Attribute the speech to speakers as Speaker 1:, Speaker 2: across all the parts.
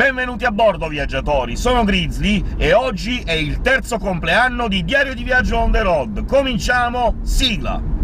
Speaker 1: Benvenuti a bordo, viaggiatori! Sono Grizzly e oggi è il terzo compleanno di Diario di Viaggio on the road. Cominciamo! Sigla!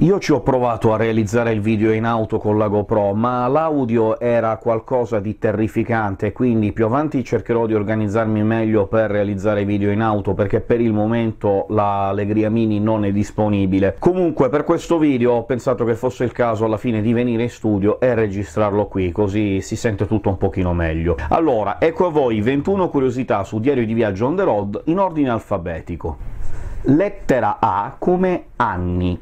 Speaker 1: Io ci ho provato a realizzare il video in auto con la GoPro, ma l'audio era qualcosa di terrificante, quindi più avanti cercherò di organizzarmi meglio per realizzare video in auto, perché per il momento la Mini non è disponibile. Comunque per questo video ho pensato che fosse il caso alla fine di venire in studio e registrarlo qui, così si sente tutto un pochino meglio. Allora, ecco a voi 21 curiosità su Diario di Viaggio on the road in ordine alfabetico. Lettera A come anni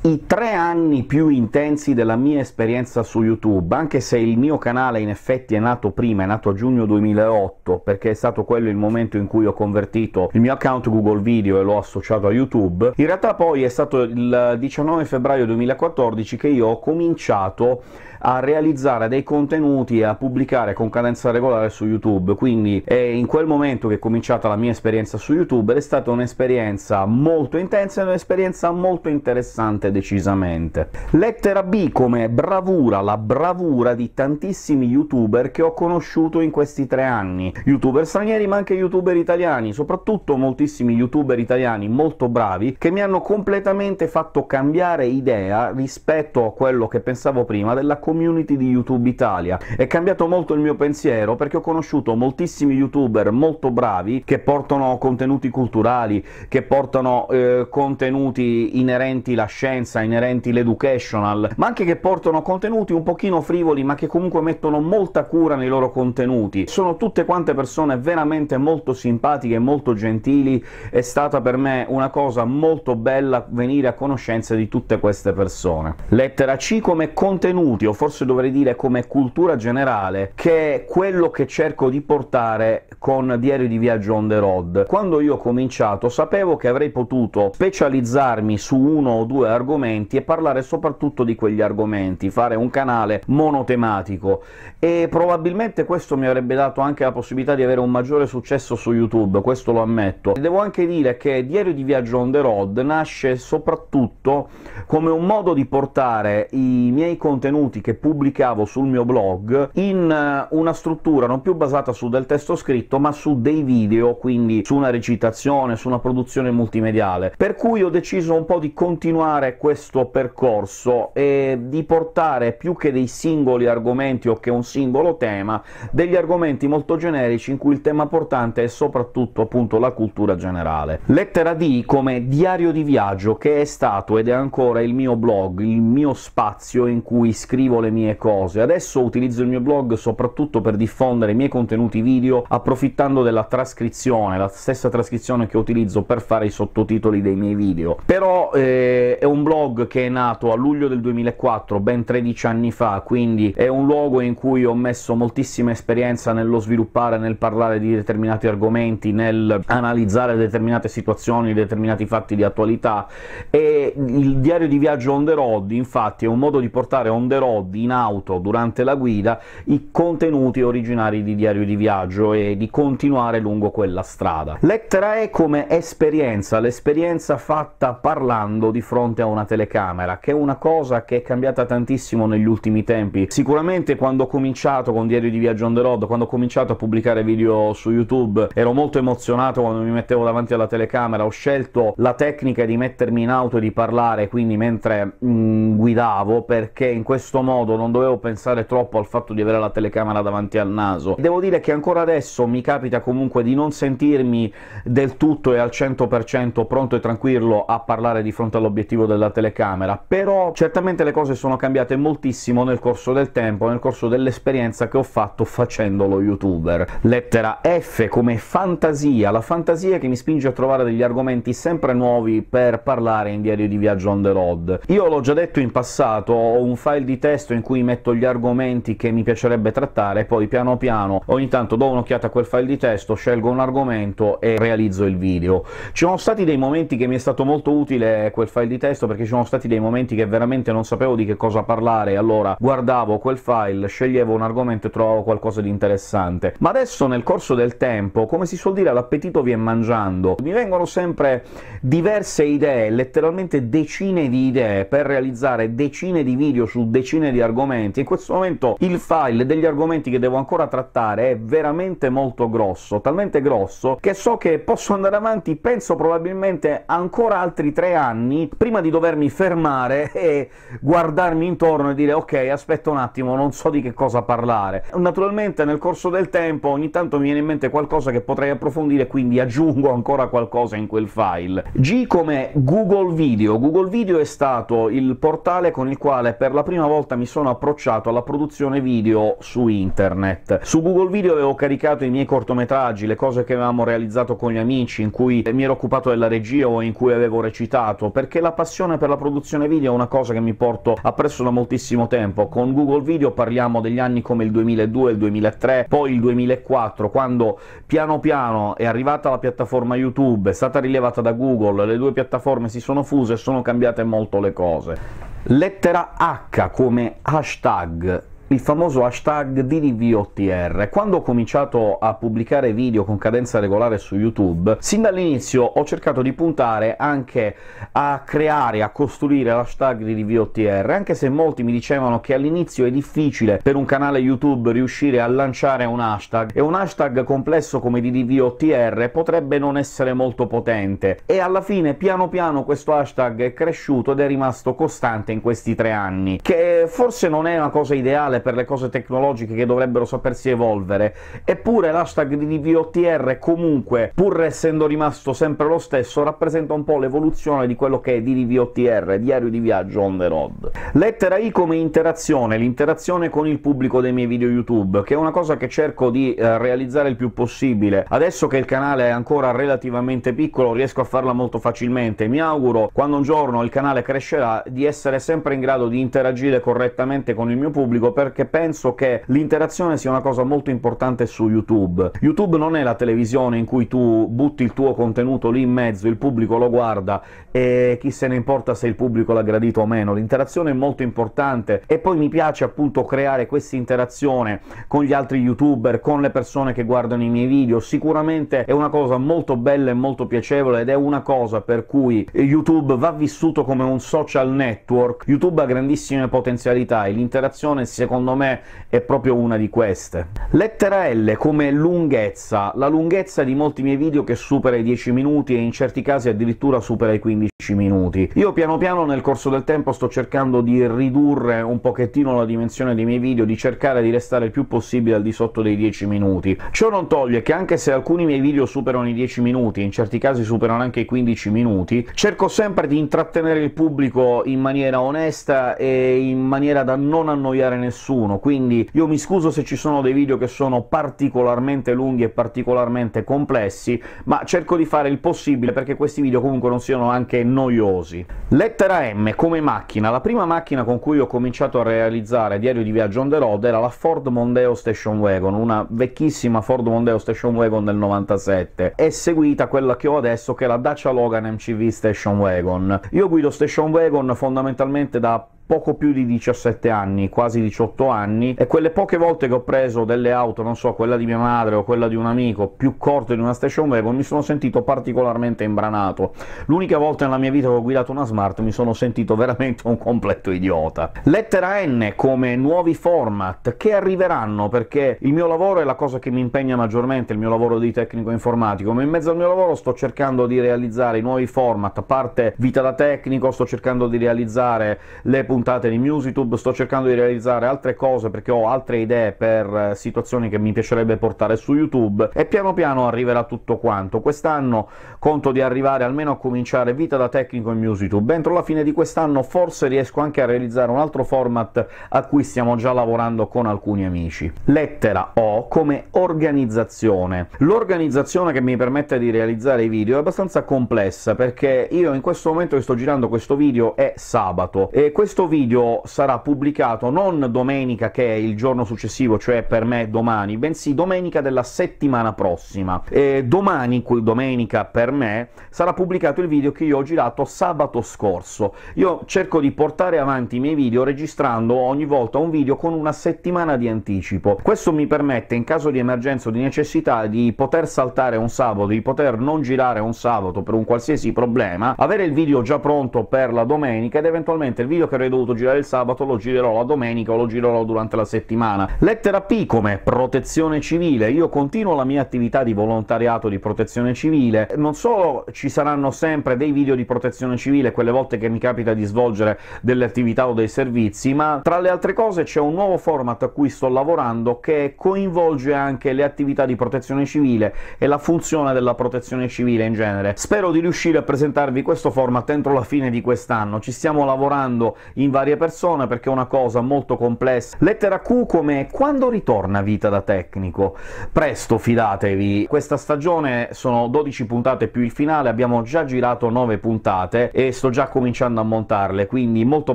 Speaker 1: i tre anni più intensi della mia esperienza su YouTube, anche se il mio canale in effetti è nato prima, è nato a giugno 2008, perché è stato quello il momento in cui ho convertito il mio account Google Video e l'ho associato a YouTube, in realtà poi è stato il 19 febbraio 2014 che io ho cominciato a realizzare dei contenuti e a pubblicare con cadenza regolare su YouTube, quindi è in quel momento che è cominciata la mia esperienza su YouTube ed è stata un'esperienza molto intensa e un'esperienza molto interessante forte decisamente. Lettera B come bravura, la bravura di tantissimi youtuber che ho conosciuto in questi tre anni. Youtuber stranieri ma anche youtuber italiani, soprattutto moltissimi youtuber italiani molto bravi che mi hanno completamente fatto cambiare idea rispetto a quello che pensavo prima della community di YouTube Italia. È cambiato molto il mio pensiero perché ho conosciuto moltissimi youtuber molto bravi che portano contenuti culturali, che portano eh, contenuti inerenti la scena, violenza inerenti l'educational, ma anche che portano contenuti un pochino frivoli ma che comunque mettono molta cura nei loro contenuti. Sono tutte quante persone veramente molto simpatiche e molto gentili, è stata per me una cosa molto bella venire a conoscenza di tutte queste persone. Lettera C come contenuti, o forse dovrei dire come cultura generale, che è quello che cerco di portare con Diario di Viaggio on the road. Quando io ho cominciato sapevo che avrei potuto specializzarmi su uno o due argomenti argomenti e parlare soprattutto di quegli argomenti, fare un canale monotematico e probabilmente questo mi avrebbe dato anche la possibilità di avere un maggiore successo su YouTube, questo lo ammetto. E devo anche dire che Diario di Viaggio on the road nasce soprattutto come un modo di portare i miei contenuti che pubblicavo sul mio blog in eh, una struttura non più basata su del testo scritto, ma su dei video, quindi su una recitazione, su una produzione multimediale, per cui ho deciso un po' di continuare questo percorso e di portare più che dei singoli argomenti o che un singolo tema, degli argomenti molto generici in cui il tema portante è soprattutto appunto la cultura generale. Lettera D come diario di viaggio, che è stato ed è ancora il mio blog, il mio spazio in cui scrivo le mie cose. Adesso utilizzo il mio blog soprattutto per diffondere i miei contenuti video, approfittando della trascrizione, la stessa trascrizione che utilizzo per fare i sottotitoli dei miei video. Però eh, è un blog blog che è nato a luglio del 2004, ben 13 anni fa, quindi è un luogo in cui ho messo moltissima esperienza nello sviluppare, nel parlare di determinati argomenti, nel analizzare determinate situazioni, determinati fatti di attualità, e il diario di viaggio on the road, infatti, è un modo di portare on the road, in auto, durante la guida, i contenuti originari di diario di viaggio e di continuare lungo quella strada. Lettera E come esperienza, l'esperienza fatta parlando di fronte a una una telecamera, che è una cosa che è cambiata tantissimo negli ultimi tempi. Sicuramente quando ho cominciato con Diario di Viaggio on the road, quando ho cominciato a pubblicare video su YouTube, ero molto emozionato quando mi mettevo davanti alla telecamera, ho scelto la tecnica di mettermi in auto e di parlare, quindi mentre mm, guidavo, perché in questo modo non dovevo pensare troppo al fatto di avere la telecamera davanti al naso. Devo dire che ancora adesso mi capita comunque di non sentirmi del tutto e al 100% pronto e tranquillo a parlare di fronte all'obiettivo della della telecamera, però certamente le cose sono cambiate moltissimo nel corso del tempo, nel corso dell'esperienza che ho fatto facendo lo youtuber. Lettera F come fantasia, la fantasia che mi spinge a trovare degli argomenti sempre nuovi per parlare in diario di viaggio on the road. Io l'ho già detto in passato, ho un file di testo in cui metto gli argomenti che mi piacerebbe trattare, poi piano piano ogni tanto do un'occhiata a quel file di testo, scelgo un argomento e realizzo il video. Ci sono stati dei momenti che mi è stato molto utile quel file di testo, perché perché ci sono stati dei momenti che veramente non sapevo di che cosa parlare, allora guardavo quel file, sceglievo un argomento e trovavo qualcosa di interessante. Ma adesso, nel corso del tempo, come si suol dire, l'appetito viene mangiando. Mi vengono sempre diverse idee, letteralmente decine di idee, per realizzare decine di video su decine di argomenti. In questo momento il file degli argomenti che devo ancora trattare è veramente molto grosso, talmente grosso che so che posso andare avanti, penso probabilmente ancora altri tre anni, prima di dover dovermi fermare e guardarmi intorno e dire ok, aspetta un attimo, non so di che cosa parlare. Naturalmente nel corso del tempo ogni tanto mi viene in mente qualcosa che potrei approfondire, quindi aggiungo ancora qualcosa in quel file. G come Google Video. Google Video è stato il portale con il quale per la prima volta mi sono approcciato alla produzione video su internet. Su Google Video avevo caricato i miei cortometraggi, le cose che avevamo realizzato con gli amici, in cui mi ero occupato della regia o in cui avevo recitato, perché la passione passione per la produzione video è una cosa che mi porto appresso da moltissimo tempo. Con Google Video parliamo degli anni come il 2002, il 2003, poi il 2004, quando piano piano è arrivata la piattaforma YouTube, è stata rilevata da Google, le due piattaforme si sono fuse e sono cambiate molto le cose. Lettera H come hashtag il famoso hashtag di DDVOTR. Quando ho cominciato a pubblicare video con cadenza regolare su YouTube, sin dall'inizio ho cercato di puntare anche a creare, a costruire l'hashtag di DDVOTR, anche se molti mi dicevano che all'inizio è difficile per un canale YouTube riuscire a lanciare un hashtag, e un hashtag complesso come DDVOTR potrebbe non essere molto potente, e alla fine piano piano questo hashtag è cresciuto ed è rimasto costante in questi tre anni, che forse non è una cosa ideale attenzione per le cose tecnologiche che dovrebbero sapersi evolvere, eppure l'hashtag di DVOTR comunque, pur essendo rimasto sempre lo stesso, rappresenta un po' l'evoluzione di quello che è DVOTR, Diario di Viaggio on the road. Lettera I come interazione, l'interazione con il pubblico dei miei video YouTube, che è una cosa che cerco di eh, realizzare il più possibile. Adesso che il canale è ancora relativamente piccolo riesco a farla molto facilmente, mi auguro quando un giorno il canale crescerà di essere sempre in grado di interagire correttamente con il mio pubblico per perché penso che l'interazione sia una cosa molto importante su YouTube. YouTube non è la televisione in cui tu butti il tuo contenuto lì in mezzo, il pubblico lo guarda e chi se ne importa se il pubblico l'ha gradito o meno, l'interazione è molto importante e poi mi piace appunto creare questa interazione con gli altri youtuber, con le persone che guardano i miei video, sicuramente è una cosa molto bella e molto piacevole ed è una cosa per cui YouTube va vissuto come un social network, YouTube ha grandissime potenzialità e l'interazione secondo secondo me è proprio una di queste. Lettera L come lunghezza, la lunghezza di molti miei video che supera i 10 minuti e in certi casi addirittura supera i 15 minuti. Io piano piano nel corso del tempo sto cercando di ridurre un pochettino la dimensione dei miei video, di cercare di restare il più possibile al di sotto dei 10 minuti. Ciò non toglie che anche se alcuni miei video superano i 10 minuti, in certi casi superano anche i 15 minuti, cerco sempre di intrattenere il pubblico in maniera onesta e in maniera da non annoiare nessuno nessuno, quindi io mi scuso se ci sono dei video che sono particolarmente lunghi e particolarmente complessi, ma cerco di fare il possibile perché questi video comunque non siano anche noiosi. Lettera M come macchina. La prima macchina con cui ho cominciato a realizzare Diario di Viaggio on the road era la Ford Mondeo Station Wagon, una vecchissima Ford Mondeo Station Wagon del 97, e seguita quella che ho adesso che è la Dacia Logan MCV Station Wagon. Io guido Station Wagon fondamentalmente da poco più di 17 anni, quasi 18 anni, e quelle poche volte che ho preso delle auto, non so, quella di mia madre o quella di un amico, più corte di una station wagon, mi sono sentito particolarmente imbranato. L'unica volta nella mia vita che ho guidato una Smart mi sono sentito veramente un completo idiota. Lettera N come nuovi format, che arriveranno, perché il mio lavoro è la cosa che mi impegna maggiormente, il mio lavoro di tecnico informatico, ma in mezzo al mio lavoro sto cercando di realizzare i nuovi format, a parte vita da tecnico, sto cercando di realizzare le puntate puntate di Muse sto cercando di realizzare altre cose perché ho altre idee per eh, situazioni che mi piacerebbe portare su YouTube e piano piano arriverà tutto quanto. Quest'anno conto di arrivare almeno a cominciare vita da tecnico in Muse Entro la fine di quest'anno forse riesco anche a realizzare un altro format a cui stiamo già lavorando con alcuni amici. Lettera O come organizzazione. L'organizzazione che mi permette di realizzare i video è abbastanza complessa perché io in questo momento che sto girando questo video è sabato e questo video sarà pubblicato non domenica, che è il giorno successivo, cioè per me domani, bensì domenica della settimana prossima. E domani, domenica per me, sarà pubblicato il video che io ho girato sabato scorso. Io cerco di portare avanti i miei video registrando ogni volta un video con una settimana di anticipo. Questo mi permette, in caso di emergenza o di necessità, di poter saltare un sabato, di poter non girare un sabato per un qualsiasi problema, avere il video già pronto per la domenica ed eventualmente il video che vedo dovuto girare il sabato lo girerò la domenica o lo girerò durante la settimana. Lettera P come protezione civile. Io continuo la mia attività di volontariato di protezione civile. Non solo ci saranno sempre dei video di protezione civile quelle volte che mi capita di svolgere delle attività o dei servizi, ma tra le altre cose c'è un nuovo format a cui sto lavorando che coinvolge anche le attività di protezione civile e la funzione della protezione civile in genere. Spero di riuscire a presentarvi questo format entro la fine di quest'anno. Ci stiamo lavorando in in varie persone perché è una cosa molto complessa. Lettera Q come quando ritorna vita da tecnico? Presto, fidatevi! Questa stagione sono 12 puntate più il finale, abbiamo già girato 9 puntate e sto già cominciando a montarle, quindi molto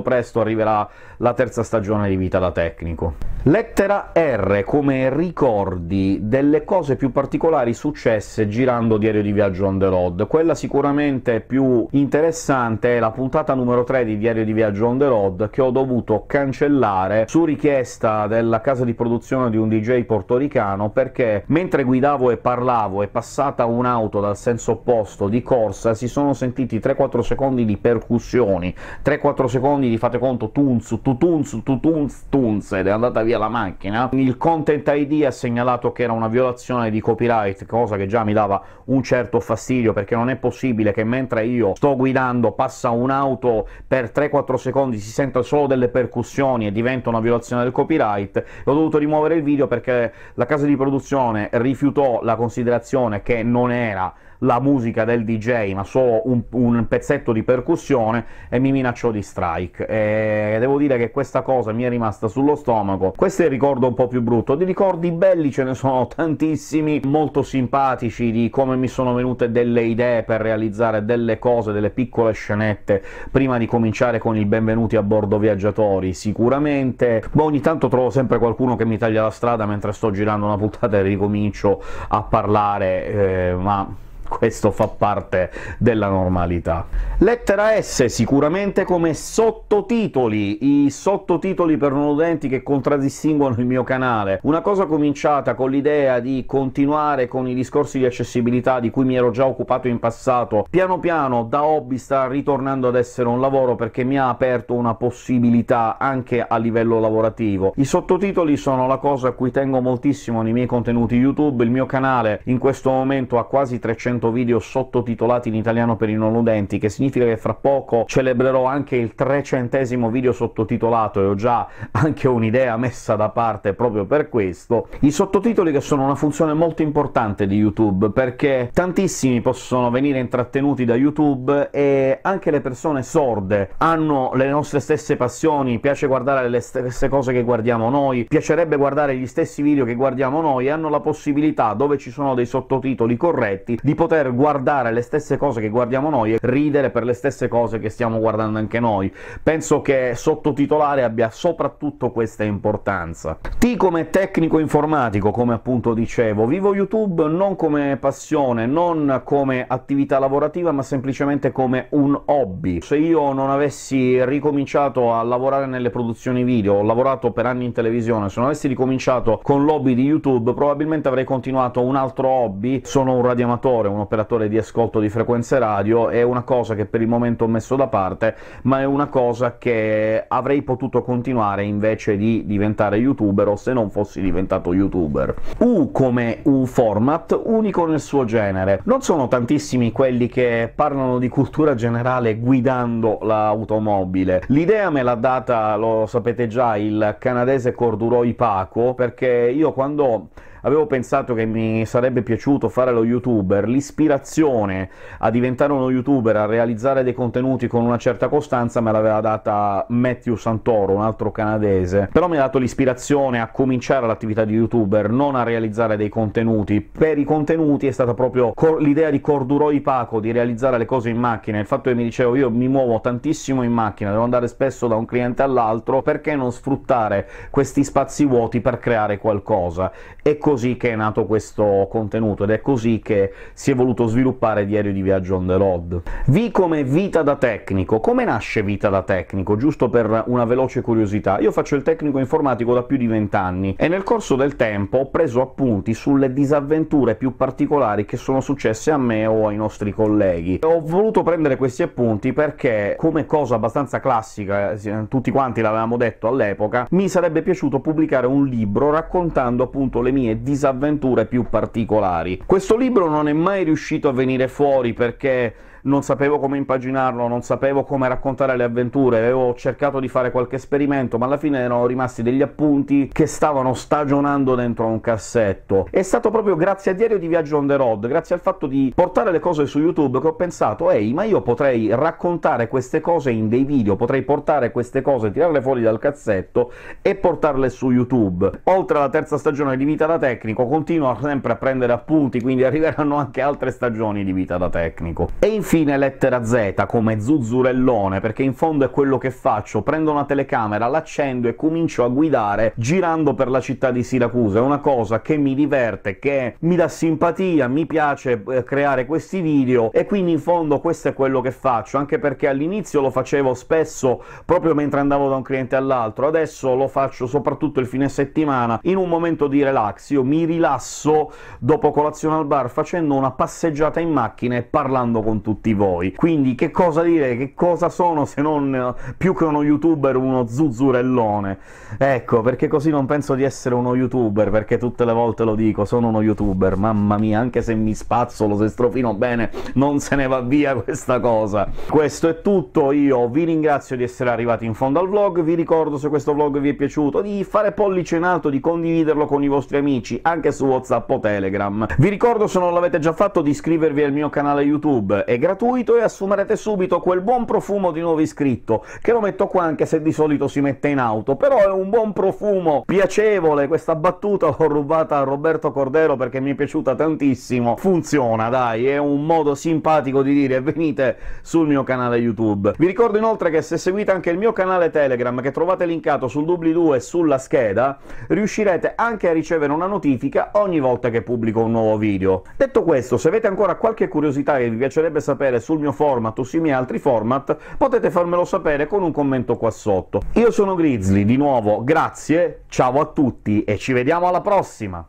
Speaker 1: presto arriverà la terza stagione di vita da tecnico. Lettera R come ricordi delle cose più particolari successe girando Diario di Viaggio on the road. Quella sicuramente più interessante è la puntata numero 3 di Diario di Viaggio on the road mod che ho dovuto cancellare su richiesta della casa di produzione di un DJ portoricano perché mentre guidavo e parlavo è passata un'auto dal senso opposto di corsa si sono sentiti 3-4 secondi di percussioni, 3-4 secondi di fate conto tunz, tutunz, tutunz, tunz ed è andata via la macchina. Il Content ID ha segnalato che era una violazione di copyright, cosa che già mi dava un certo fastidio perché non è possibile che mentre io sto guidando passa un'auto per 3-4 secondi si sentono solo delle percussioni e diventa una violazione del copyright, ho dovuto rimuovere il video perché la casa di produzione rifiutò la considerazione che non era la musica del DJ, ma solo un, un pezzetto di percussione e mi minacciò di strike. E devo dire che questa cosa mi è rimasta sullo stomaco. Questo è il ricordo un po' più brutto. Di ricordi belli ce ne sono tantissimi, molto simpatici di come mi sono venute delle idee per realizzare delle cose, delle piccole scenette prima di cominciare con il benvenuti a bordo viaggiatori, sicuramente. Boh, ogni tanto trovo sempre qualcuno che mi taglia la strada mentre sto girando una puntata e ricomincio a parlare, eh, ma questo fa parte della normalità. Lettera S sicuramente come sottotitoli, i sottotitoli per non udenti che contraddistinguono il mio canale. Una cosa cominciata con l'idea di continuare con i discorsi di accessibilità di cui mi ero già occupato in passato, piano piano da hobby sta ritornando ad essere un lavoro perché mi ha aperto una possibilità anche a livello lavorativo. I sottotitoli sono la cosa a cui tengo moltissimo nei miei contenuti YouTube, il mio canale in questo momento ha quasi 300 appunto video sottotitolati in italiano per i non udenti, che significa che fra poco celebrerò anche il trecentesimo video sottotitolato e ho già anche un'idea messa da parte proprio per questo. I sottotitoli che sono una funzione molto importante di YouTube, perché tantissimi possono venire intrattenuti da YouTube e anche le persone sorde hanno le nostre stesse passioni, piace guardare le stesse cose che guardiamo noi, piacerebbe guardare gli stessi video che guardiamo noi e hanno la possibilità, dove ci sono dei sottotitoli corretti, di poter poter guardare le stesse cose che guardiamo noi e ridere per le stesse cose che stiamo guardando anche noi. Penso che sottotitolare abbia soprattutto questa importanza. T come tecnico informatico, come appunto dicevo, vivo YouTube non come passione, non come attività lavorativa, ma semplicemente come un hobby. Se io non avessi ricominciato a lavorare nelle produzioni video, ho lavorato per anni in televisione, se non avessi ricominciato con l'hobby di YouTube probabilmente avrei continuato un altro hobby, sono un radioamatore, un operatore di ascolto di frequenze radio, è una cosa che per il momento ho messo da parte, ma è una cosa che avrei potuto continuare invece di diventare youtuber o se non fossi diventato youtuber. U come un format unico nel suo genere. Non sono tantissimi quelli che parlano di cultura generale guidando l'automobile. L'idea me l'ha data, lo sapete già, il canadese Corduroy Paco, perché io quando avevo pensato che mi sarebbe piaciuto fare lo youtuber, l'ispirazione a diventare uno youtuber, a realizzare dei contenuti con una certa costanza me l'aveva data Matthew Santoro, un altro canadese, però mi ha dato l'ispirazione a cominciare l'attività di youtuber, non a realizzare dei contenuti. Per i contenuti è stata proprio l'idea di Corduroy Paco, di realizzare le cose in macchina, il fatto che mi dicevo io mi muovo tantissimo in macchina, devo andare spesso da un cliente all'altro, perché non sfruttare questi spazi vuoti per creare qualcosa? E così così che è nato questo contenuto ed è così che si è voluto sviluppare Diario di Viaggio on the road. Vi come vita da tecnico. Come nasce vita da tecnico? Giusto per una veloce curiosità. Io faccio il tecnico informatico da più di vent'anni e nel corso del tempo ho preso appunti sulle disavventure più particolari che sono successe a me o ai nostri colleghi. Ho voluto prendere questi appunti perché, come cosa abbastanza classica, eh, tutti quanti l'avevamo detto all'epoca, mi sarebbe piaciuto pubblicare un libro raccontando appunto le mie disavventure più particolari. Questo libro non è mai riuscito a venire fuori perché non sapevo come impaginarlo, non sapevo come raccontare le avventure, avevo cercato di fare qualche esperimento, ma alla fine erano rimasti degli appunti che stavano stagionando dentro un cassetto. È stato proprio grazie a Diario di Viaggio on the road, grazie al fatto di portare le cose su YouTube, che ho pensato «Ehi, ma io potrei raccontare queste cose in dei video, potrei portare queste cose, tirarle fuori dal cassetto e portarle su YouTube». Oltre alla terza stagione di Vita da Tecnico, continuo sempre a prendere appunti, quindi arriveranno anche altre stagioni di Vita da Tecnico. E infine fine lettera Z come zuzzurellone, perché in fondo è quello che faccio, prendo una telecamera, l'accendo e comincio a guidare girando per la città di Siracusa, è una cosa che mi diverte, che mi dà simpatia, mi piace eh, creare questi video e quindi in fondo questo è quello che faccio, anche perché all'inizio lo facevo spesso proprio mentre andavo da un cliente all'altro, adesso lo faccio soprattutto il fine settimana in un momento di relax, io mi rilasso dopo colazione al bar facendo una passeggiata in macchina e parlando con tutti tutti voi. Quindi che cosa dire, che cosa sono se non eh, più che uno youtuber uno zuzzurellone? Ecco, perché così non penso di essere uno youtuber, perché tutte le volte lo dico, sono uno youtuber, mamma mia, anche se mi spazzolo, se strofino bene, non se ne va via questa cosa. Questo è tutto, io vi ringrazio di essere arrivati in fondo al vlog, vi ricordo se questo vlog vi è piaciuto di fare pollice in alto, di condividerlo con i vostri amici, anche su Whatsapp o Telegram. Vi ricordo, se non l'avete già fatto, di iscrivervi al mio canale YouTube, e grazie gratuito e assumerete subito quel buon profumo di nuovo iscritto, che lo metto qua anche se di solito si mette in auto, però è un buon profumo piacevole, questa battuta l'ho rubata a Roberto Cordero perché mi è piaciuta tantissimo, funziona dai, è un modo simpatico di dire venite sul mio canale YouTube. Vi ricordo inoltre che se seguite anche il mio canale Telegram, che trovate linkato sul doobly 2 e sulla scheda, riuscirete anche a ricevere una notifica ogni volta che pubblico un nuovo video. Detto questo, se avete ancora qualche curiosità che vi piacerebbe sapere sapere sul mio format o sui miei altri format, potete farmelo sapere con un commento qua sotto. Io sono Grizzly, di nuovo grazie, ciao a tutti e ci vediamo alla prossima!